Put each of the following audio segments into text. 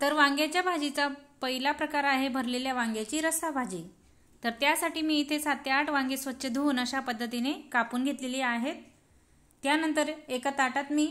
तर वांग्याच्या भाजीचा पहिला प्रकार आहे भरलेल्या वांग्याची रस्सा भाजी तर त्यासाठी मी इथे सात ते आठ वांगे स्वच्छ धुवून अशा पद्धतीने कापून घेतलेली आहेत त्यानंतर एका ताटात मी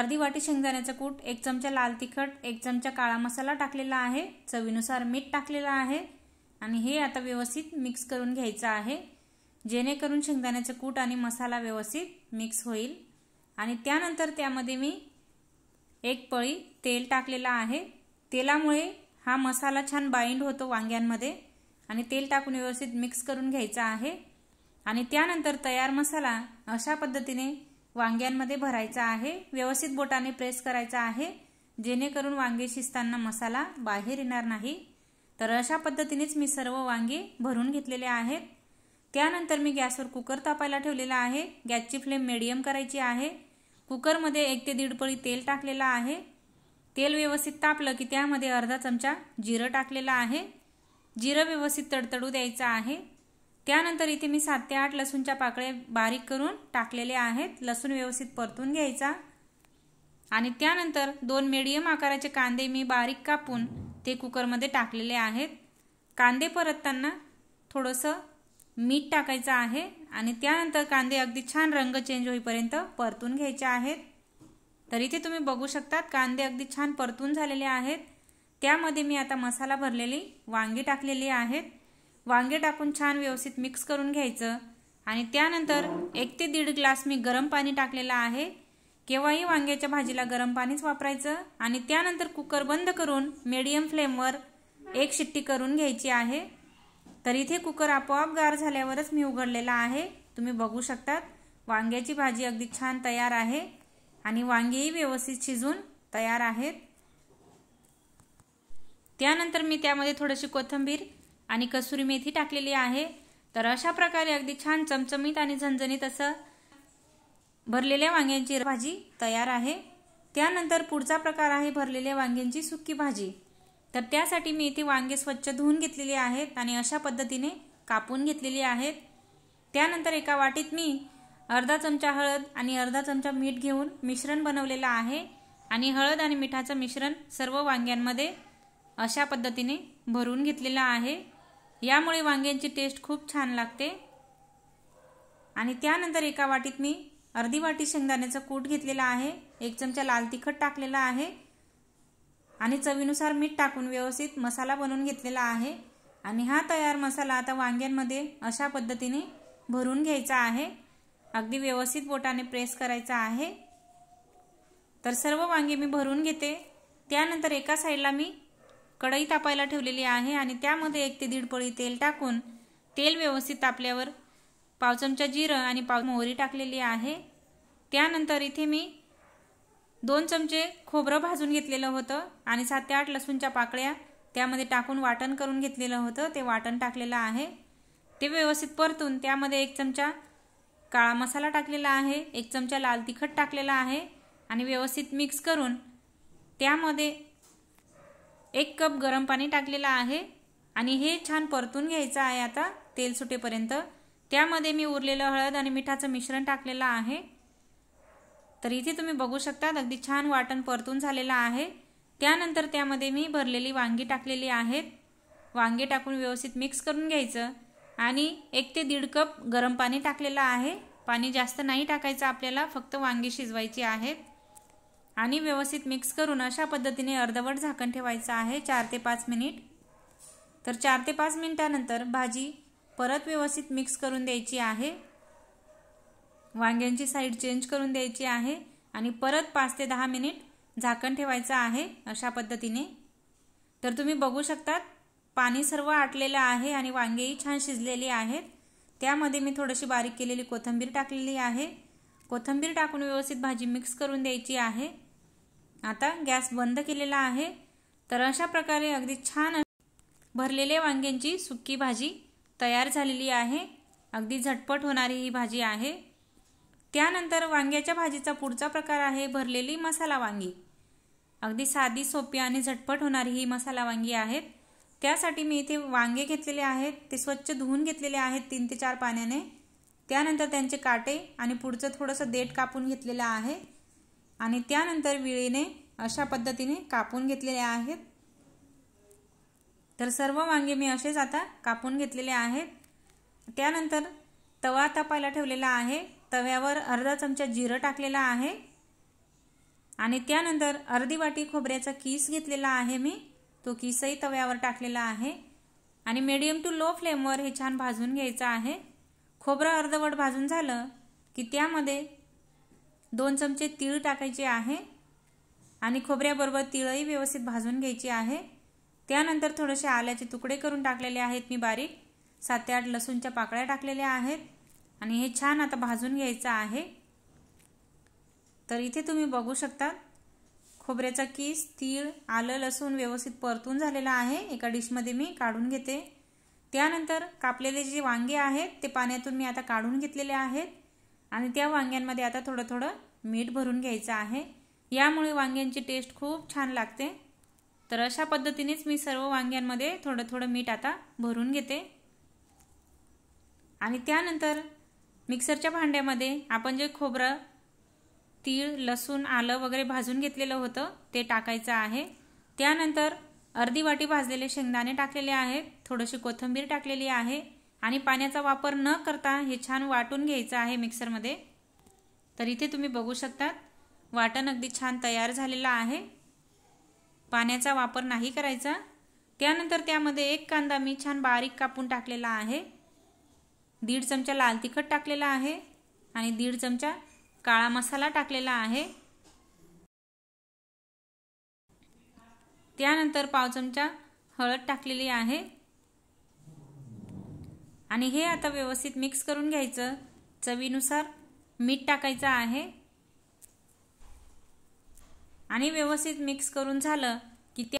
अर्धी वाटी शेंगदाण्याचं कूट एक चमचा लाल तिखट एक चमचा काळा मसाला टाकलेला आहे चवीनुसार मीठ टाकलेलं आहे आणि हे आता व्यवस्थित मिक्स करून घ्यायचं आहे जेणेकरून शेंगदाण्याचं कूट आणि मसाला व्यवस्थित मिक्स होईल आणि त्यानंतर त्यामध्ये मी एक पळी तेल टाकलेलं आहे तेलामुळे हा मसाला छान बाइंड होतो वांग्यांमध्ये आणि तेल टाकून व्यवस्थित मिक्स करून घ्यायचा आहे आणि त्यानंतर तयार मसाला अशा पद्धतीने वांग्यांमध्ये भरायचा आहे व्यवस्थित बोटाने प्रेस करायचा आहे जेणेकरून वांगे शिजताना मसाला बाहेर येणार नाही तर अशा पद्धतीनेच मी सर्व वांगे भरून घेतलेले आहेत त्यानंतर मी गॅसवर कुकर तापायला ठेवलेला आहे गॅसची फ्लेम मिडियम करायची आहे कुकरमध्ये एक ते दीड पळी तेल टाकलेलं आहे तेल व्यवस्थित तापलं की त्यामध्ये अर्धा चमचा जिरं टाकलेला आहे जिरं व्यवस्थित तडतडू द्यायचं आहे त्यानंतर इथे मी सात ते आठ लसूणच्या पाकळ्या बारीक करून टाकलेले आहेत लसूण व्यवस्थित परतून घ्यायचा आणि त्यानंतर दोन मिडियम आकाराचे कांदे मी बारीक कापून ते कुकरमध्ये टाकलेले आहेत कांदे परतताना थोडंसं मीठ टाकायचं आहे आणि त्यानंतर कांदे अगदी छान रंग चेंज होईपर्यंत परतून घ्यायचे आहेत तर इथे तुम्ही बघू शकतात कांदे अगदी छान परतून झालेले आहेत त्यामध्ये मी आता मसाला भरलेली वांगी टाकलेली आहेत वांगे टाकून छान व्यवस्थित मिक्स करून घ्यायचं आणि त्यानंतर एक ते दीड ग्लास मी गरम पाणी टाकलेलं आहे केव्हाही वांग्याच्या भाजीला गरम पाणीच वापरायचं आणि त्यानंतर कुकर बंद करून मीडियम फ्लेमवर एक शिट्टी करून घ्यायची आहे तर इथे कुकर आपोआप गार झाल्यावरच मी उघडलेला आहे तुम्ही बघू शकतात वांग्याची भाजी अगदी छान तयार आहे आणि वांगेही व्यवस्थित शिजून तयार आहेत त्यानंतर मी त्यामध्ये थोडीशी कोथिंबीर आणि कसुरी मेथी टाकलेली आहे तर अशा प्रकारे अगदी छान चमचमीत आणि झणझणीत असं भरलेल्या वांग्यांची भाजी तयार आहे त्यानंतर पुढचा प्रकार आहे भरलेल्या वांग्यांची सुकी भाजी तर त्यासाठी मी इथे वांगे स्वच्छ धुवून घेतलेली आहेत आणि अशा पद्धतीने कापून घेतलेली आहेत त्यानंतर एका वाटीत मी अर्धा चमचा हळद आणि अर्धा चमचा मीठ घेऊन मिश्रण बनवलेलं आहे आणि हळद आणि मिठाचं मिश्रण सर्व वांग्यांमध्ये अशा पद्धतीने भरून घेतलेलं आहे यामुळे वांग्यांची टेस्ट खूप छान लागते आणि त्यानंतर एका वाटीत मी अर्धी वाटी शेंगदाण्याचं कूट घेतलेला आहे एक चमचा लाल तिखट टाकलेला आहे आणि चवीनुसार मीठ टाकून व्यवस्थित मसाला बनवून घेतलेला आहे आणि हा तयार मसाला आता वांग्यांमध्ये अशा पद्धतीने भरून घ्यायचा आहे अगदी व्यवस्थित बोटाने प्रेस करायचा आहे तर सर्व वांगे मी भरून घेते त्यानंतर एका साईडला मी कढई तापायला ठेवलेली आहे आणि त्यामध्ये एक ते दीड पळी तेल टाकून तेल व्यवस्थित तापल्यावर पाव चमचा जिरं आणि पाव मोहरी टाकलेली आहे त्यानंतर इथे मी दोन चमचे खोबरं भाजून घेतलेलं होतं आणि सात ते आठ लसूणच्या पाकळ्या त्यामध्ये टाकून वाटण करून घेतलेलं होतं ते वाटण टाकलेलं आहे ते व्यवस्थित परतून त्यामध्ये एक चमचा काळा मसाला टाकलेला आहे एक चमचा लाल तिखट टाकलेला आहे आणि व्यवस्थित मिक्स करून त्यामध्ये एक कप गरम पाणी टाकलेलं आहे आणि हे छान परतून घ्यायचं आहे आता तेल सुटेपर्यंत त्यामध्ये मी उरलेलं हळद आणि मिठाचं मिश्रण टाकलेलं आहे तर इथे तुम्ही बघू शकता अगदी छान वाटण परतून झालेलं आहे त्यानंतर त्यामध्ये मी भरलेली वांगी टाकलेली आहेत वांगे टाकून व्यवस्थित मिक्स करून घ्यायचं आणि एक ते दीड कप गरम पाणी टाकलेलं आहे पाणी जास्त नाही टाकायचं आपल्याला फक्त वांगी शिजवायची आहेत आणि व्यवस्थित मिक्स करून अशा पद्धतीने अर्धवट झाकण ठेवायचं आहे चार ते पाच मिनिट तर चार ते पाच मिनिटानंतर भाजी परत व्यवस्थित मिक्स करून द्यायची आहे वांग्यांची साईड चेंज करून द्यायची आहे आणि परत पाच ते दहा मिनिट झाकण ठेवायचं आहे अशा पद्धतीने तर तुम्ही बघू शकतात पाणी सर्व आटलेलं आहे आणि वांगेही छान शिजलेली आहेत त्यामध्ये मी थोडीशी बारीक केलेली कोथिंबीर टाकलेली आहे कोथिंबीर टाकून व्यवस्थित भाजी मिक्स करून द्यायची आहे आता गॅस बंद केलेला आहे तर अशा प्रकारे अगदी छान भरलेले वांग्यांची सुक्की भाजी तयार झालेली आहे अगदी झटपट होणारी ही भाजी आहे त्यानंतर वांग्याच्या भाजीचा पुढचा प्रकार आहे भरलेली मसाला वांगी अगदी साधी सोपी आणि झटपट होणारी ही मसाला वांगी आहेत त्यासाठी मी इथे वांगे घेतलेले आहेत ते स्वच्छ धुवून घेतलेले आहेत तीन ते चार पाण्याने त्यानंतर त्यांचे काटे आणि पुढचं थोडंसं देठ कापून घेतलेलं आहे आणि त्यानंतर विळीने अशा पद्धतीने कापून घेतलेले आहेत तर सर्व वांगे मी असेच आता कापून घेतलेले आहेत त्यानंतर तवा तापायला ठेवलेला आहे तव्यावर अर्धा चमचा जिरं टाकलेला आहे आणि त्यानंतर अर्धी वाटी खोबऱ्याचा कीस घेतलेला आहे मी तो किसही तव्यावर टाकलेला आहे आणि मीडियम टू लो फ्लेमवर हे छान भाजून घ्यायचं आहे खोबरं अर्धवट भाजून झालं की त्यामध्ये दोन चमचे तीळ टाकायचे आहे आणि खोबऱ्याबरोबर तिळही व्यवस्थित भाजून घ्यायची आहे त्यानंतर थोडेसे आल्याचे तुकडे करून टाकलेले आहेत मी बारीक सात ते आठ लसूणच्या पाकळ्या टाकलेल्या आहेत आणि हे छान आता भाजून घ्यायचं आहे तर इथे तुम्ही बघू शकता खोबऱ्याचा कीस तीळ आलं लसूण व्यवस्थित परतून झालेला आहे एका डिशमध्ये मी काढून घेते त्यानंतर कापलेले जे वांगे आहेत ते पाण्यातून मी आता काढून घेतलेले आहेत आणि त्या वांग्यांमध्ये आता थोडं थोडं मीठ भरून घ्यायचं आहे यामुळे वांग्यांची टेस्ट खूप छान लागते तर अशा पद्धतीनेच मी सर्व वांग्यांमध्ये थोडं थोडं मीठ आता भरून घेते आणि त्यानंतर मिक्सरच्या भांड्यामध्ये आपण जे खोबरं तीळ लसूण आलं वगैरे भाजून घेतलेलं होतं ते टाकायचं आहे त्यानंतर अर्धी वाटी भाजलेले शेंगदाणे टाकलेले आहेत थोडीशी कोथिंबीर टाकलेली आहे आणि पाण्याचा वापर न करता हे छान वाटून घ्यायचं आहे मिक्सरमध्ये तर इथे तुम्ही बघू शकतात वाटण अगदी छान तयार झालेलं आहे पाण्याचा वापर नाही करायचा त्यानंतर त्यामध्ये एक कांदा मी छान बारीक कापून टाकलेला आहे दीड चमचा लाल तिखट टाकलेला आहे आणि दीड चमचा काळा मसाला टाकलेला आहे त्यानंतर पाव चमचा हळद टाकलेली आहे आणि हे आता व्यवस्थित मिक्स करून घ्यायचं चवीनुसार मीठ टाकायचं आहे आणि व्यवस्थित मिक्स करून झालं की त्या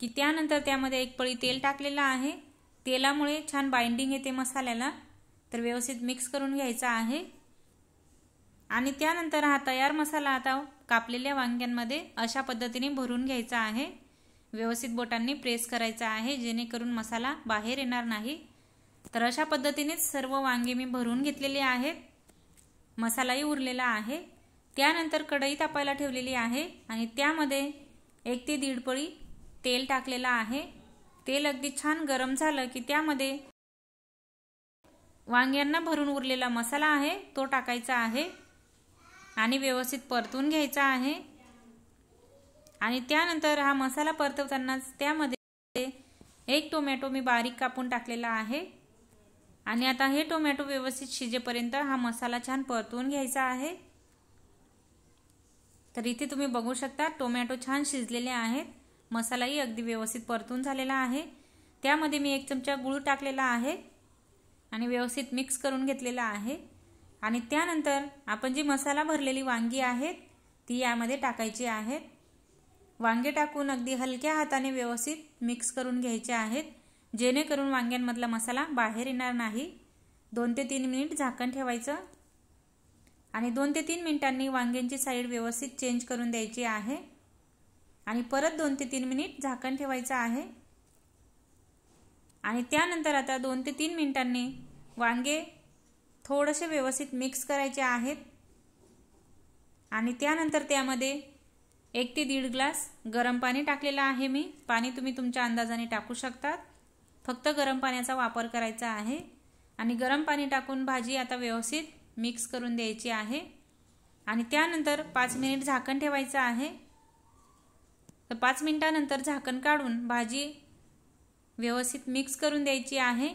की त्यानंतर त्यामध्ये एक पळी तेल टाकलेलं आहे तेलामुळे छान बाइंडिंग येते मसाल्याला तर व्यवस्थित मिक्स करून घ्यायचं आहे आणि त्यानंतर हा तयार मसाला आता कापलेल्या वांग्यांमध्ये अशा पद्धतीने भरून घ्यायचा आहे व्यवस्थित बोटांनी प्रेस करायचा आहे जेणेकरून मसाला बाहेर येणार नाही तर अशा पद्धतीनेच सर्व वांगे मी भरून घेतलेले आहेत मसालाही उरलेला आहे त्यानंतर कढई तापायला ठेवलेली आहे आणि त्यामध्ये एक ते दीड पळी तेल टाकलेलं आहे तेल अगदी छान गरम झालं की त्यामध्ये वांग्यांना भरून उरलेला मसाला आहे तो टाकायचा आहे आणि व्यवस्थित परतून घ्यायचा आहे आणि त्यानंतर हा मसाला परतवतानाच त्यामध्ये एक टोमॅटो मी बारीक कापून टाकलेला आहे आणि आता हे टोमॅटो व्यवस्थित शिजेपर्यंत हा मसाला छान परतून घ्यायचा आहे तर इथे तुम्ही बघू शकता टोमॅटो छान शिजलेले आहेत मसालाही अगदी व्यवस्थित परतून झालेला आहे त्यामध्ये मी एक चमचा गुळ टाकलेला आहे आणि व्यवस्थित मिक्स करून घेतलेला आहे आणि त्यानंतर आपण जी मसाला भरलेली वांगी आहेत ती यामध्ये टाकायची आहेत वांगे टाकून अगदी हलक्या हाताने व्यवस्थित मिक्स करून घ्यायचे आहेत जेणेकरून वांग्यांमधला मसाला बाहेर येणार नाही दोन ते तीन मिनिट झाकण ठेवायचं आणि दोन ते तीन मिनिटांनी वांग्यांची साईड व्यवस्थित चेंज करून द्यायची आहे आणि परत दोन ते तीन मिनिट झाकण ठेवायचं आहे आणि त्यानंतर आता दोन ते तीन मिनिटांनी वांगे थोडंसे व्यवस्थित मिक्स करायचे आहेत आणि त्यानंतर त्यामध्ये एक ते दीड ग्लास गरम पाणी टाकलेलं आहे मी पाणी तुम्ही तुमच्या अंदाजाने टाकू शकतात फक्त गरम पाण्याचा वापर करायचा आहे आणि गरम पाणी टाकून भाजी आता व्यवस्थित मिक्स करून द्यायची आहे आणि त्यानंतर पाच मिनिट झाकण ठेवायचं आहे तर पाच मिनिटानंतर झाकण काढून भाजी व्यवस्थित मिक्स करून द्यायची आहे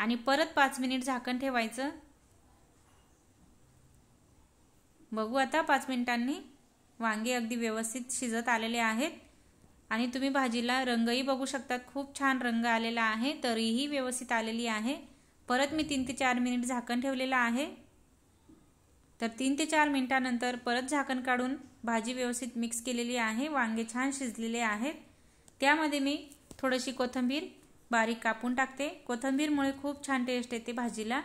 आणि परत पाच मिनिट झाकण ठेवायचं बघू आता पाच मिनिटांनी वांगे अगदी व्यवस्थित शिजत आलेले आहेत आणि तुम्ही भाजीला रंगही बघू शकतात खूप छान रंग आलेला आहे तरीही व्यवस्थित आलेली आहे परत मी तीन ते चार मिनिट झाकण ठेवलेलं आहे तर तीन ते चार मिनिटानंतर परत झाकण काढून भाजी व्यवस्थित मिक्स केलेली आहे वांगे छान शिजलेले आहेत त्यामध्ये मी थोडीशी कोथिंबीर बारीक कापून टाकते कोथंबीरमुळे खूप छान टेस्ट येते भाजीला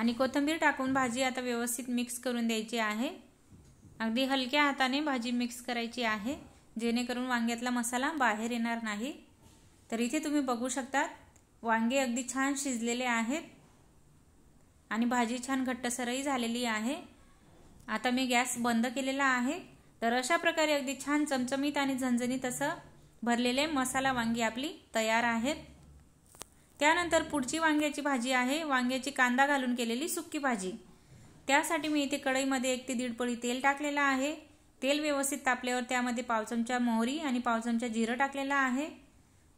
आणि कोथंबीर टाकून भाजी आता व्यवस्थित मिक्स करून द्यायची आहे अगदी हलक्या हाताने भाजी मिक्स करायची आहे जेणेकरून वांग्यातला मसाला बाहेर येणार नाही तर इथे तुम्ही बघू शकता वांगे अगदी छान शिजलेले आहेत आणि भाजी छान घट्टसरही झालेली आहे आता मी गॅस बंद केलेला आहे तर अशा प्रकारे अगदी छान चमचमीत आणि झणझणीत असं भरलेले मसाला वांगी आपली तयार आहेत त्यानंतर पुढची वांग्याची भाजी आहे वांग्याची कांदा घालून केलेली सुक्की भाजी त्यासाठी मी इथे कढईमध्ये एक ते दीड पळी तेल टाकलेलं आहे तेल व्यवस्थित तापल्यावर त्यामध्ये पाव चमचा मोहरी आणि पाव चमचा जिरं टाकलेलं आहे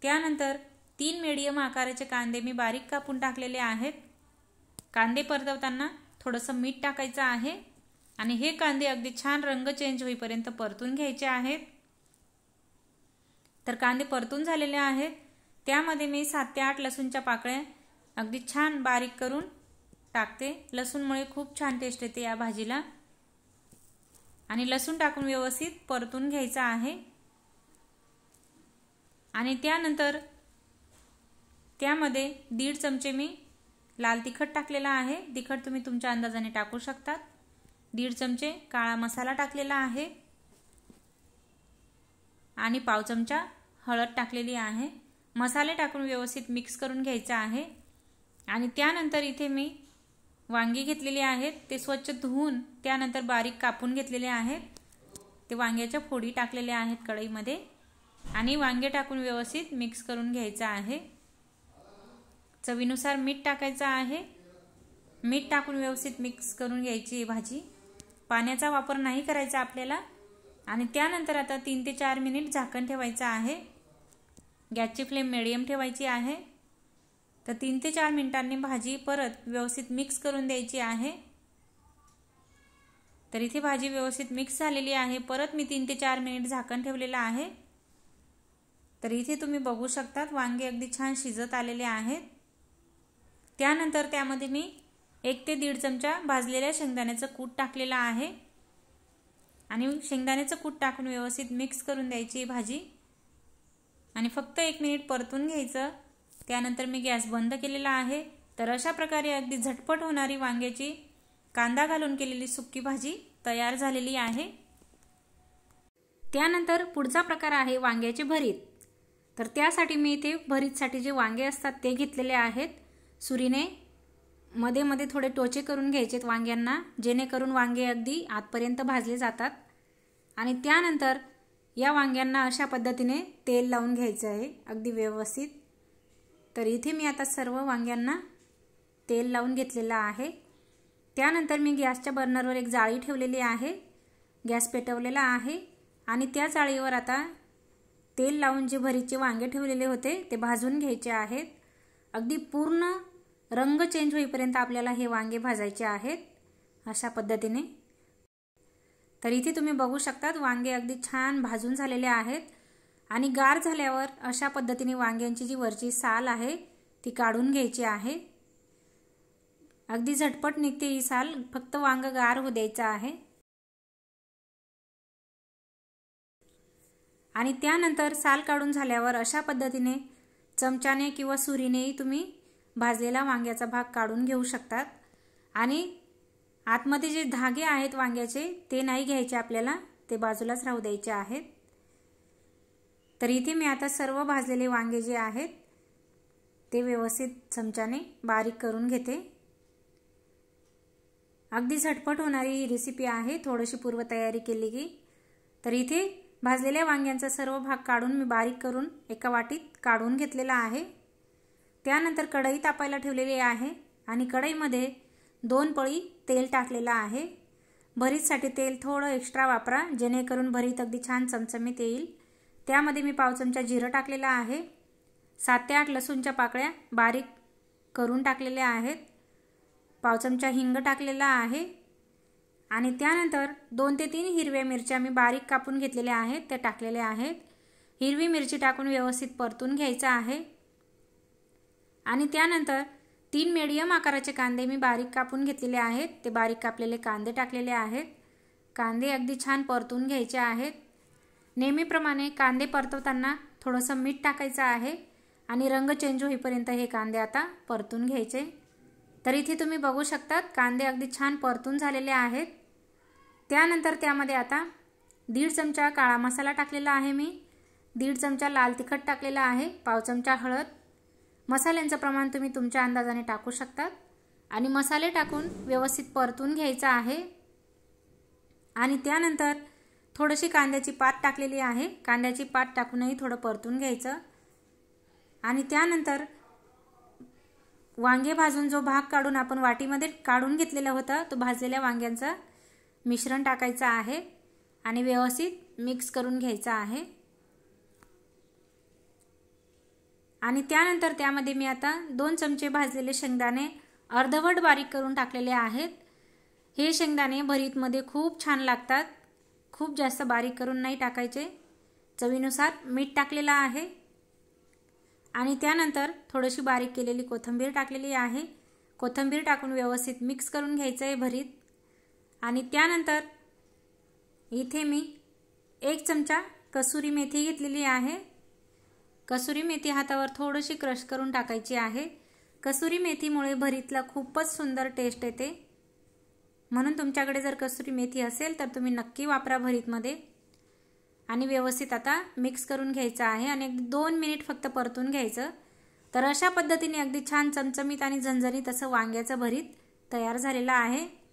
त्यानंतर तीन मिडियम आकाराचे कांदे मी बारीक कापून टाकलेले आहेत कांदे परतवताना थोडंसं मीठ टाकायचं आहे आणि हे कांदे अगदी छान रंग चेंज होईपर्यंत परतून घ्यायचे आहेत तर कांदे परतून झालेले आहेत त्यामध्ये मी सात ते आठ लसूणच्या पाकळ्या अगदी छान बारीक करून टाकते लसूणमुळे खूप छान टेस्ट येते या भाजीला आणि लसूण टाकून व्यवस्थित परतून घ्यायचा आहे आणि त्यानंतर त्यामध्ये दीड चमचे मी लाल तिखट टाकलेला आहे तिखट तुम्ही तुमच्या अंदाजाने टाकू शकतात दीड चमचे काळा मसाला टाकलेला आहे आणि पाव चमचा हळद टाकलेली आहे मसाले टाकून व्यवस्थित मिक्स करून घ्यायचा आहे आणि त्यानंतर इथे मी वांगी घेतलेली आहेत ते स्वच्छ धुवून त्यानंतर बारीक कापून घेतलेले आहेत ते वांग्याच्या फोडी टाकलेल्या आहेत कढईमध्ये आणि वांगे टाकून व्यवस्थित मिक्स करून घ्यायचं आहे चवीनुसार मीठ टाकायचं आहे मीठ टाकून व्यवस्थित मिक्स करून घ्यायची भाजी पाण्याचा वापर नाही करायचा आपल्याला आणि त्यानंतर आता तीन ते चार मिनिट झाकण ठेवायचं आहे गॅसची फ्लेम मिडियम ठेवायची आहे तर तीन ते चार मिनिटांनी भाजी परत व्यवस्थित मिक्स करून द्यायची आहे तर इथे भाजी व्यवस्थित मिक्स झालेली आहे परत मी तीन ते चार मिनिट झाकण ठेवलेलं आहे तर इथे तुम्ही बघू शकतात वांगे अगदी छान शिजत आलेले आहेत त्यानंतर त्यामध्ये मी एक ते दीड चमचा भाजलेल्या शेंगदाण्याचं कूट टाकलेलं आहे आणि शेंगदाण्याचं कूट टाकून व्यवस्थित मिक्स करून द्यायची भाजी आणि फक्त एक मिनिट परतून घ्यायचं त्यानंतर मी गॅस बंद केलेला आहे तर अशा प्रकारे अगदी झटपट होणारी वांग्याची कांदा घालून केलेली सुक्की भाजी तयार झालेली आहे त्यानंतर पुढचा प्रकार आहे वांग्याचे भरीत तर त्यासाठी मी इथे भरीतसाठी जे वांगे असतात ते घेतलेले आहेत सुरीने मध्ये मध्ये थोडे टोचे करून घ्यायचेत वांग्यांना जेणेकरून वांगे अगदी आतपर्यंत भाजले जातात आणि त्यानंतर या वांग्यांना अशा पद्धतीने तेल लावून घ्यायचं आहे अगदी व्यवस्थित तर इथे मी आता सर्व वांग्यांना तेल लावून घेतलेलं आहे त्यानंतर मी गॅसच्या बर्नरवर एक जाळी ठेवलेली आहे गॅस पेटवलेला आहे आणि त्या जाळीवर आता तेल लावून जे भरीचे वांगे ठेवलेले होते ते भाजून घ्यायचे आहेत अगदी पूर्ण रंग चेंज होईपर्यंत आपल्याला हे वांगे भाजायचे आहेत अशा पद्धतीने तर इथे तुम्ही बघू शकतात वांगे अगदी छान भाजून झालेले आहेत आणि गार झाल्यावर अशा पद्धतीने वांग्यांची जी वरची साल आहे ती काढून घ्यायची आहे अगदी झटपट निघते ही साल फक्त वांग गार होऊ द्यायचं आहे आणि त्यानंतर साल काढून झाल्यावर अशा पद्धतीने चमच्याने किंवा सुरीनेही तुम्ही भाजलेला वांग्याचा भाग काढून घेऊ शकतात आणि आतमध्ये जे धागे आहेत वांग्याचे ते नाही घ्यायचे आपल्याला ते बाजूलाच राहू द्यायचे आहेत तर इथे मी आता सर्व भाजलेले वांगे जे आहेत ते व्यवस्थित चमच्याने बारीक करून घेते अगदी झटपट होणारी ही रेसिपी आहे थोडीशी पूर्वतयारी केली की तर इथे भाजलेल्या वांग्यांचा सर्व भाग काढून मी बारीक करून एका वाटीत काढून घेतलेला आहे त्यानंतर कढई तापायला ठेवलेली आहे आणि कढईमध्ये दोन पळी तेल टाकलेलं आहे भरीतसाठी तेल थोडं एक्स्ट्रा वापरा जेणेकरून भरीत अगदी छान चमचमीत येईल त्यामध्ये मी पाव चमचा जिरं टाकलेला आहे सात ते आठ लसूणच्या पाकळ्या बारीक करून टाकलेल्या आहेत पाव चमचा हिंग टाकलेला आहे आणि त्यानंतर दोन ते तीन हिरव्या मिरच्या मी बारीक कापून घेतलेल्या आहेत त्या टाकलेल्या आहेत हिरवी मिरची टाकून व्यवस्थित परतून घ्यायचं आहे आणि त्यानंतर तीन मीडियम आकाराचे कांदे मी बारीक कापून घेतलेले आहेत ते बारीक कापलेले कांदे टाकलेले आहेत कांदे अगदी छान परतून घ्यायचे आहेत नेहमीप्रमाणे कांदे परतवताना थोडंसं मीठ टाकायचं आहे आणि रंग चेंज होईपर्यंत हे कांदे आता परतून घ्यायचे तर इथे तुम्ही बघू शकतात कांदे अगदी छान परतून झालेले आहेत त्यानंतर त्यामध्ये आता दीड चमचा काळा मसाला टाकलेला आहे मी दीड चमचा लाल तिखट टाकलेला आहे पाव चमचा हळद मसाल्यांचं प्रमाण तुम्ही तुमच्या अंदाजाने टाकू शकतात आणि मसाले टाकून व्यवस्थित परतून घ्यायचं आहे आणि त्यानंतर थोडीशी कांद्याची पात टाकलेली आहे कांद्याची पात टाकूनही थोडं परतून घ्यायचं आणि त्यानंतर वांगे भाजून जो भाग काढून आपण वाटीमध्ये काढून घेतलेला होता तो भाजलेल्या वांग्यांचं मिश्रण टाकायचं आहे आणि व्यवस्थित मिक्स करून घ्यायचं आहे आणि त्यानंतर त्यामध्ये मी आता दोन चमचे भाजलेले शेंगदाणे अर्धवट बारीक करून टाकलेले आहेत हे शेंगदाणे भरीतमध्ये खूप छान लागतात खूप जास्त बारीक करून नाही टाकायचे चवीनुसार मीठ टाकलेलं आहे आणि त्यानंतर थोडीशी बारीक केलेली कोथिंबीर टाकलेली आहे कोथिंबीर टाकून व्यवस्थित मिक्स करून घ्यायचं आहे भरीत आणि त्यानंतर इथे मी एक चमचा कसुरी मेथी घेतलेली आहे कसुरी मेथी हातावर थोडीशी क्रश करून टाकायची आहे कसुरी मेथीमुळे भरीतला खूपच सुंदर टेस्ट येते म्हणून तुमच्याकडे जर कसुरी मेथी असेल तर तुम्ही नक्की वापरा भरीतमध्ये आणि व्यवस्थित आता मिक्स करून घ्यायचं आहे आणि अगदी दोन मिनिट फक्त परतून घ्यायचं तर अशा पद्धतीने अगदी छान चमचमीत आणि झणझणीत असं वांग्याचं भरीत तयार झालेलं आहे